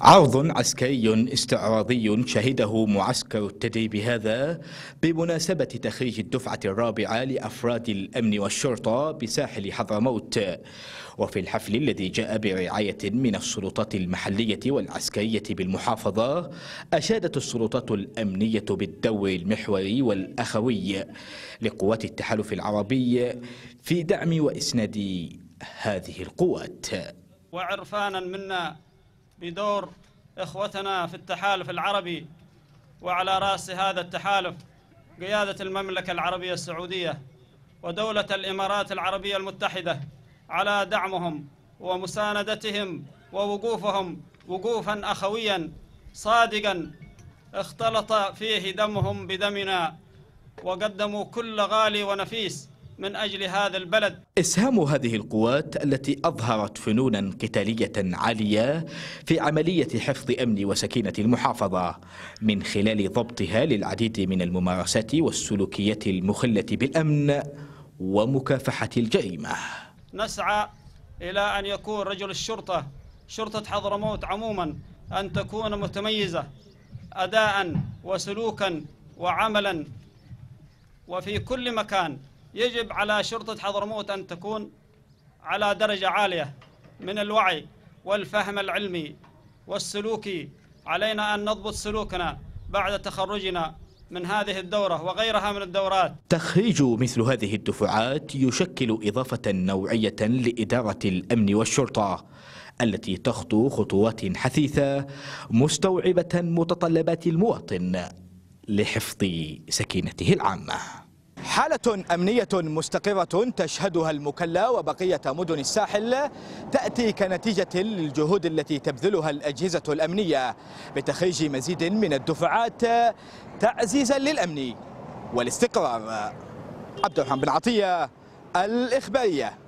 عرض عسكري استعراضي شهده معسكر التدريب هذا بمناسبة تخريج الدفعة الرابعة لأفراد الأمن والشرطة بساحل حضرموت وفي الحفل الذي جاء برعاية من السلطات المحلية والعسكرية بالمحافظة أشادت السلطات الأمنية بالدور المحوري والأخوي لقوات التحالف العربي في دعم وإسناد هذه القوات وعرفانا منا بدور إخوتنا في التحالف العربي وعلى رأس هذا التحالف قيادة المملكة العربية السعودية ودولة الإمارات العربية المتحدة على دعمهم ومساندتهم ووقوفهم وقوفا أخويا صادقا اختلط فيه دمهم بدمنا وقدموا كل غالي ونفيس من أجل هذا البلد إسهام هذه القوات التي أظهرت فنونا قتالية عالية في عملية حفظ أمن وسكينة المحافظة من خلال ضبطها للعديد من الممارسات والسلوكيات المخلة بالأمن ومكافحة الجريمة نسعى إلى أن يكون رجل الشرطة شرطة حضرموت عموما أن تكون متميزة أداء وسلوكا وعملا وفي كل مكان يجب على شرطة حضرموت أن تكون على درجة عالية من الوعي والفهم العلمي والسلوكي علينا أن نضبط سلوكنا بعد تخرجنا من هذه الدورة وغيرها من الدورات تخريج مثل هذه الدفعات يشكل إضافة نوعية لإدارة الأمن والشرطة التي تخطو خطوات حثيثة مستوعبة متطلبات المواطن لحفظ سكينته العامة حالة أمنية مستقرة تشهدها المكلا وبقية مدن الساحل تأتي كنتيجة للجهود التي تبذلها الأجهزة الأمنية بتخريج مزيد من الدفعات تعزيزا للأمن والاستقرار عبد الرحمن بن عطية الإخبارية